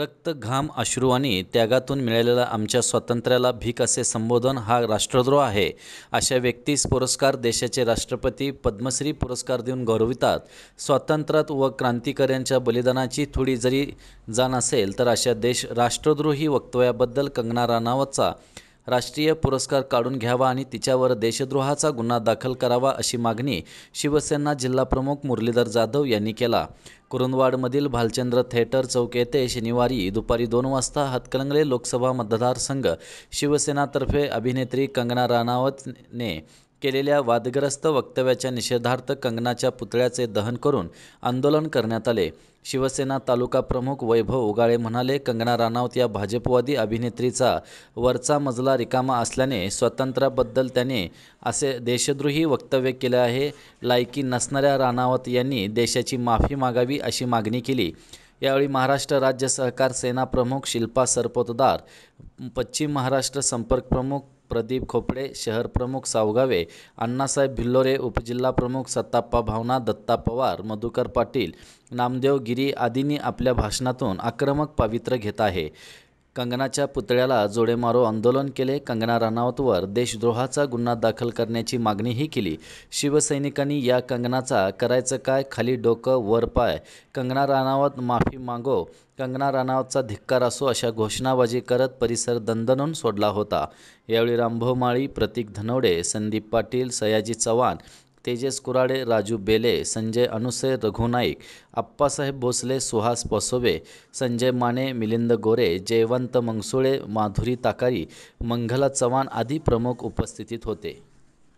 रक्त घाम अश्रू आणि त्यागातून मिळालेला आमच्या स्वातंत्र्याला भीक असे संबोधन हा राष्ट्रद्रोह आहे अशा व्यक्तीस पुरस्कार देशाचे राष्ट्रपती पद्मश्री पुरस्कार देऊन गौरवितात स्वातंत्र्यात व क्रांतिकाऱ्यांच्या बलिदानाची थोडी जरी जाण असेल तर अशा देश राष्ट्रद्रोही वक्तव्याबद्दल कंगना राणावतचा राष्ट्रीय पुरस्कार काढून घ्यावा आणि तिच्यावर देशद्रोहाचा गुन्हा दाखल करावा अशी मागणी शिवसेना जिल्हाप्रमुख मुरलीधर जाधव यांनी केला कुरुंदवाडमधील भालचंद्र थिएटर चौक येथे शनिवारी दुपारी दोन वाजता हातकणंगले लोकसभा मतदारसंघ शिवसेनातर्फे अभिनेत्री कंगना राणावतने केलेल्या वादग्रस्त वक्तव्याच्या निषेधार्थ कंगनाच्या पुतळ्याचे दहन करून आंदोलन करण्यात आले शिवसेना तालुका प्रमुख वैभव उगाळे म्हणाले कंगना राणावत या भाजपवादी अभिनेत्रीचा वरचा मजला रिकामा असल्याने स्वातंत्र्याबद्दल त्याने असे देशद्रोही वक्तव्य केले आहे लायकी नसणाऱ्या राणावत यांनी देशाची माफी मागावी अशी मागणी केली यावेळी महाराष्ट्र राज्य सहकार सेना प्रमुख शिल्पा सरपोतदार पश्चिम महाराष्ट्र संपर्क प्रमुख प्रदीप खोपडे शहर प्रमुख सावगावे अण्णासाहेब भिल्लोरे उपजिल्हा प्रमुख सत्ताप्पा भावना दत्ता पवार मधुकर पाटील नामदेव गिरी आदींनी आपल्या भाषणातून आक्रमक पावित्र्य घेत आहे कंगनाच्या पुतळ्याला जोडेमारो आंदोलन केले कंगना राणावतवर देशद्रोहाचा गुन्हा दाखल करण्याची मागणीही केली शिवसैनिकांनी या कंगनाचा करायचं काय खाली डोकं वर पाय कंगना राणावत माफी मागो कंगना राणावतचा धिक्कार असो अशा घोषणाबाजी करत परिसर दणदणून सोडला होता यावेळी रामभाऊ माळी प्रतीक धनवडे संदीप पाटील सयाजी चव्हाण तेजस कुराडे राजू बेले संजय अनुसे रघु नाईक आप्पासाहेब भोसले सुहास पसोबे संजय माने मिलिंद गोरे जयवंत मंगसुळे माधुरी ताकारी मंगला चव्हाण आदी प्रमुख उपस्थितीत होते